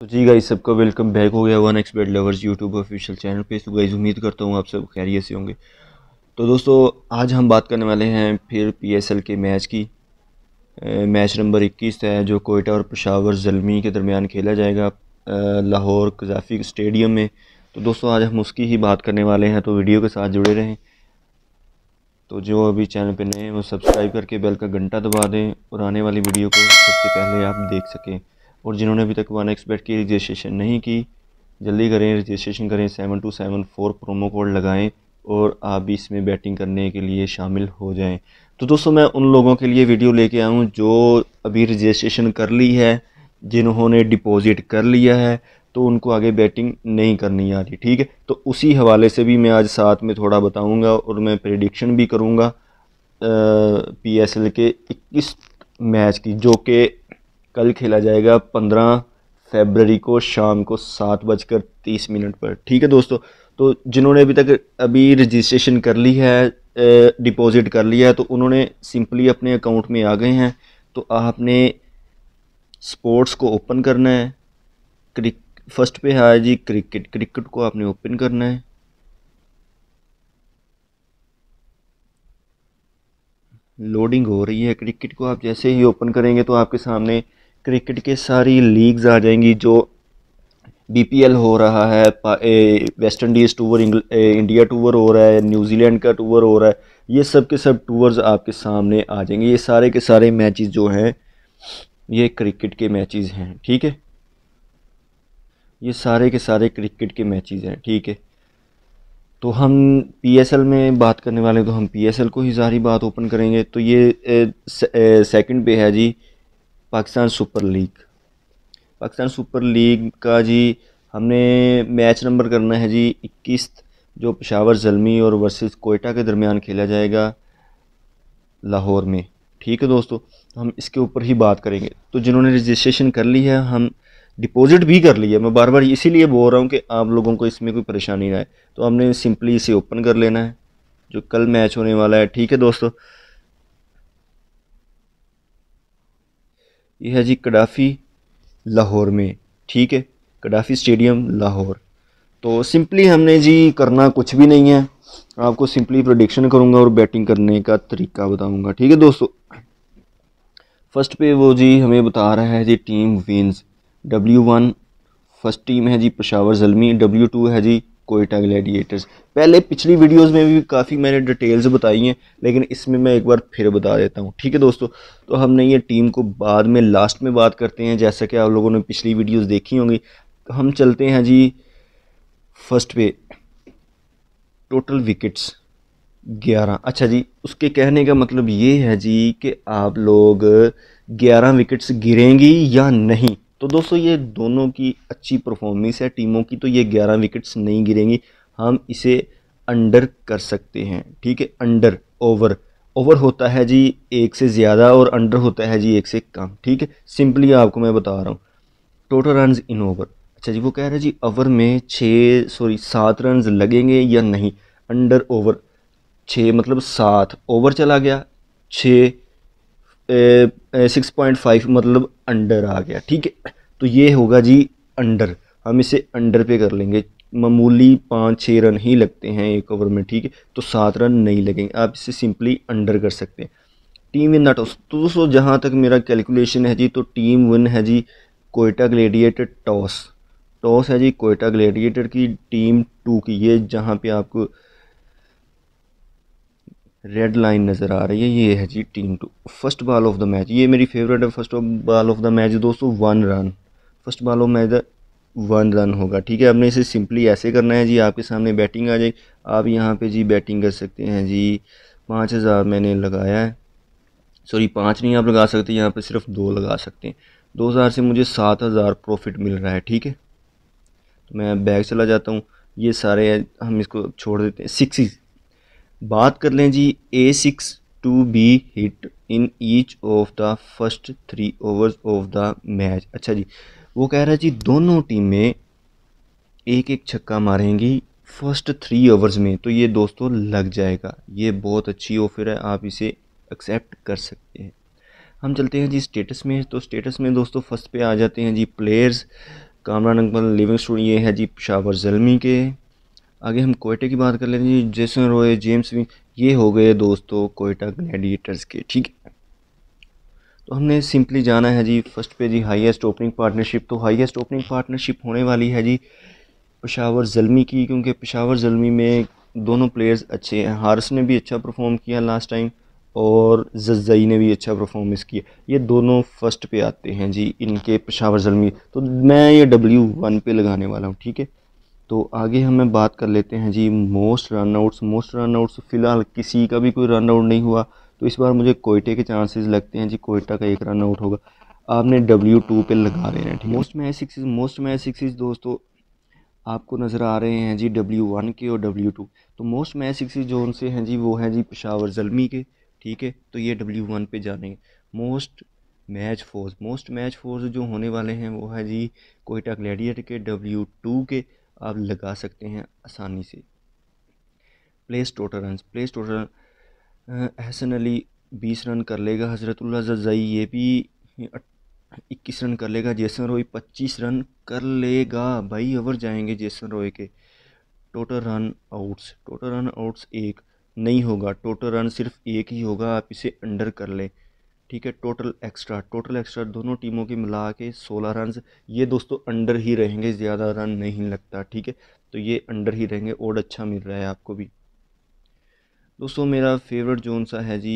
तो जी गाइस सबका वेलकम बैक हो गया one X bet lovers YouTube official channel पे तो गाइस उम्मीद करता हूँ आप सब खैरियत से होंगे तो दोस्तों आज हम बात करने वाले हैं फिर पीएसएल के मैच की ए, मैच नंबर 21 है जो कोयटा और पशावर जलमी के दरमियान खेला जाएगा लाहौर कजाफी स्टेडियम में तो दोस्तों आज हम उसकी ही बात करने वाले हैं तो वीडियो के साथ जुड़े रहें तो जो अभी चैनल पर नए हैं वो सब्सक्राइब करके बेल का घंटा दबा दें और आने वाली वीडियो को सबसे पहले आप देख सकें और जिन्होंने अभी तक वन बैठ की रजिस्ट्रेशन नहीं की जल्दी करें रजिस्ट्रेशन करें seven two seven four promo code लगाएं और आप भी इसमें बैटिंग करने के लिए शामिल हो जाएं तो दोस्तों मैं उन लोगों के लिए वीडियो लेके आया हूं जो अभी रजिस्ट्रेशन कर ली है जिन्होंने डिपॉज़िट कर लिया है तो उनको आगे बैटिंग नहीं करनी आ रही ठीक है तो उसी हवाले से भी मैं आज साथ में थोड़ा बताऊँगा और मैं प्रिडिक्शन भी करूँगा पी एस एल के इक्कीस मैच की जो कि कल खेला जाएगा पंद्रह फेबररी को शाम को सात बजकर तीस मिनट पर ठीक है दोस्तों तो जिन्होंने अभी तक अभी रजिस्ट्रेशन कर ली है डिपॉज़िट कर लिया है तो उन्होंने सिंपली अपने अकाउंट में आ गए हैं तो आपने स्पोर्ट्स को ओपन करना है क्रिक फर्स्ट पे है जी क्रिकेट क्रिकेट को आपने ओपन करना है लोडिंग हो रही है क्रिकेट को आप जैसे ही ओपन करेंगे तो आपके सामने क्रिकेट के सारी लीग्स आ जाएंगी जो बीपीएल हो रहा है West Indies tour India tour हो रहा है न्यूजीलैंड का टूर हो रहा है ये सब के सब टूर्स आपके सामने आ जाएंगे ये सारे के सारे मैचेस जो हैं ये क्रिकेट के मैचेस हैं ठीक है ये सारे के सारे क्रिकेट के मैचेस हैं ठीक है तो हम पीएसएल में बात करने वाले तो हम पीएसएल को ही सारी बात ओपन करेंगे तो ये सेकंड पे है जी Pakistan Super League Pakistan Super League का जी हमने मैच नंबर करना है जी इक्कीस जो पेशावर जलमी और वर्सेस कोयटा के दरमियान खेला जाएगा लाहौर में ठीक है दोस्तों तो हम इसके ऊपर ही बात करेंगे तो जिन्होंने रजिस्ट्रेशन कर ली है हम डिपॉजिट भी कर ली है मैं बार बार इसीलिए बोल रहा हूँ कि आप लोगों को इसमें कोई परेशानी ना आए तो हमने सिंपली इसे ओपन कर लेना है जो कल मैच होने वाला है ठीक है दोस्तों ये है जी कडाफी लाहौर में ठीक है कडाफी स्टेडियम लाहौर तो सिंपली हमने जी करना कुछ भी नहीं है आपको सिंपली प्रोडिक्शन करूँगा और बैटिंग करने का तरीका बताऊँगा ठीक है दोस्तों फर्स्ट पे वो जी हमें बता रहा है जी team wins W one first team है जी पशावर जलमी डब्ल्यू टू है जी कोयटा ग्लैडिएटर्स पहले पिछली वीडियोस में भी काफ़ी मैंने डिटेल्स बताई हैं लेकिन इसमें मैं एक बार फिर बता देता हूँ ठीक है दोस्तों तो हमने ये टीम को बाद में लास्ट में बात करते हैं जैसा कि आप लोगों ने पिछली वीडियोज़ देखी होंगी हम चलते हैं जी फर्स्ट पे टोटल विकेट्स ग्यारह अच्छा जी उसके कहने का मतलब ये है जी कि आप लोग ग्यारह विकेट्स गिरेंगी या नहीं तो दोस्तों ये दोनों की अच्छी परफॉर्मेंस है टीमों की तो ये ग्यारह विकेट्स नहीं गिरेंगी हम इसे अंडर कर सकते हैं ठीक है अंडर ओवर ओवर होता है जी एक से ज़्यादा और अंडर होता है जी एक से कम ठीक है सिंपली आपको मैं बता रहा हूँ टोटल रन इन ओवर अच्छा जी वो कह रहे हैं जी ओवर में छः सॉरी सात रन लगेंगे या नहीं अंडर ओवर छः मतलब सात ओवर चला गया छः सिक्स पॉइंट फाइव मतलब अंडर आ गया ठीक है तो ये होगा जी अंडर हम इसे अंडर पे कर लेंगे मामूली पाँच छः रन ही लगते हैं एक ओवर में ठीक है तो सात रन नहीं लगेंगे आप इसे सिंपली अंडर कर सकते हैं टीम विन नॉट तो सो जहाँ तक मेरा कैलकुलेशन है जी तो टीम विन है जी कोयटा ग्लेडिएटर टॉस टॉस है जी कोयटा ग्लेडिएटर की टीम टू की ये जहाँ पे आपको रेड लाइन नज़र आ रही है ये है जी team two first ball of the match ये मेरी फेवरेट है first ball of the match दोस्तों one run first ball of match one run होगा ठीक है आपने इसे सिंपली ऐसे करना है जी आपके सामने बैटिंग आ जाए आप यहाँ पे जी बैटिंग कर सकते हैं जी पाँच हज़ार मैंने लगाया है सॉरी पाँच नहीं आप लगा सकते यहाँ पर सिर्फ दो लगा सकते हैं दो हज़ार से मुझे सात हज़ार प्रॉफिट मिल रहा है ठीक है तो मैं बैग चला जाता हूँ ये सारे हम इसको छोड़ देते हैं सिक्स बात कर लें जी a six to be hit in each of the first three overs of the match अच्छा जी वो कह रहा है जी दोनों टीमें एक एक छक्का मारेंगी फर्स्ट थ्री ओवर्स में तो ये दोस्तों लग जाएगा ये बहुत अच्छी ऑफर है आप इसे एक्सेप्ट कर सकते हैं हम चलते हैं जी स्टेटस में तो स्टेटस में दोस्तों फर्स्ट पे आ जाते हैं जी players Kamran Akbar Livingstone ये है जी पिशावर जलमी के आगे हम कोयटे की बात कर लेते हैं जेसन रॉय जेम्स विंग ये हो गए दोस्तों कोयटा ग्लैडिएटर्स के ठीक है तो हमने सिंपली जाना है जी फर्स्ट पे जी हाईएस्ट ओपनिंग पार्टनरशिप तो हाईएस्ट ओपनिंग पार्टनरशिप होने वाली है जी पेशावर जलमी की क्योंकि पेशावर जलमी में दोनों प्लेयर्स अच्छे हैं हारस ने भी अच्छा परफॉर्म किया लास्ट टाइम और जजई ने भी अच्छा परफॉर्मेंस किया ये दोनों फर्स्ट पे आते हैं जी इनके पेशावर जलमी तो मैं ये डब्ल्यू वन पे लगाने वाला हूँ ठीक है तो आगे हमें बात कर लेते हैं जी most run outs most run outs फ़िलहाल किसी का भी कोई रन आउट नहीं हुआ तो इस बार मुझे कोयटे के चांसेस लगते हैं जी कोयटा का एक रन आउट होगा आपने डब्ल्यू टू पर लगा लेना ठीक most match sixes most match sixes दोस्तों आपको नज़र आ रहे हैं जी डब्ल्यू वन के और डब्ल्यू टू तो मोस्ट मैच सिक्सेज जो उनसे हैं जी वो हैं जी पेशावर जलमी के ठीक है तो ये डब्ल्यू वन पर जानेंगे most match fours most match fours जो होने वाले हैं वो है जी कोयटा ग्लैडिएटर के डब्ल्यू टू के आप लगा सकते हैं आसानी से place total run place total Ahsan Ali बीस रन कर लेगा हजरतुल्ला जजई ये भी इक्कीस रन कर लेगा जेसन रोई पच्चीस रन कर लेगा भाई ओवर जाएंगे जेसन रोय के total run outs total run outs एक नहीं होगा टोटल रन सिर्फ एक ही होगा आप इसे अंडर कर लें ठीक है टोटल एक्स्ट्रा टोटल एक्स्ट्रा दोनों टीमों के मिला के सोलह रन ये दोस्तों अंडर ही रहेंगे ज़्यादा रन नहीं लगता ठीक है तो ये अंडर ही रहेंगे और अच्छा मिल रहा है आपको भी दोस्तों मेरा फेवरेट जोन सा है जी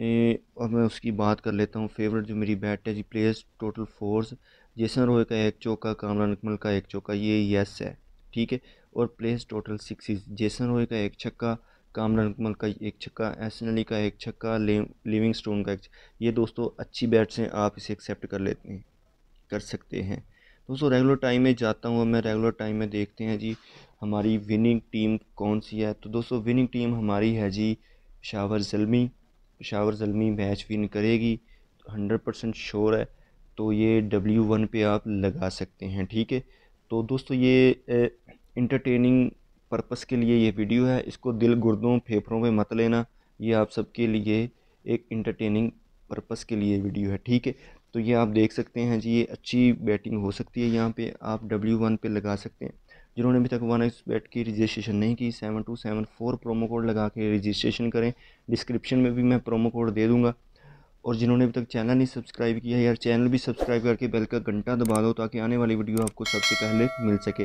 ए, और मैं उसकी बात कर लेता हूँ फेवरेट जो मेरी बैट है जी प्लेयर्स टोटल फोर्स जैसन रोहे का एक चौका कामरान अकमल का एक चौका ये यस है ठीक है और प्लेस टोटल सिक्स जैसन रोहे का एक छक्का कामरान अकमल का एक छक्का एसन अली का एक छक्का लिविंग स्टोन का एक ये दोस्तों अच्छी बैट्स हैं आप इसे एक्सेप्ट कर लेते हैं कर सकते हैं दोस्तों रेगुलर टाइम में जाता हूँ मैं रेगुलर टाइम में देखते हैं जी हमारी विनिंग टीम कौन सी है तो दोस्तों विनिंग टीम हमारी है जी पेशावर जलमी पेशावर जलमी मैच विन करेगी हंड्रेड परसेंट श्योर है तो ये डब्ल्यू वन पे आप लगा सकते हैं ठीक है तो दोस्तों ये इंटरटेनिंग पर्पस के लिए ये वीडियो है इसको दिल गुर्दों फेफड़ों में मत लेना ये आप सबके लिए एक इंटरटेनिंग पर्पस के लिए वीडियो है ठीक है तो ये आप देख सकते हैं जी ये अच्छी बैटिंग हो सकती है यहाँ पे आप डब्ल्यू वन पे लगा सकते हैं जिन्होंने अभी तक वन एक्स बैट की रजिस्ट्रेशन नहीं की seven two seven four promo code लगा के रजिस्ट्रेशन करें डिस्क्रिप्शन में भी मैं प्रोमो कोड दे दूँगा और जिन्होंने अभी तक चैनल नहीं सब्सक्राइब किया है यार चैनल भी सब्सक्राइब करके बेल का घंटा दबा दो ताकि आने वाली वीडियो आपको सबसे पहले मिल सके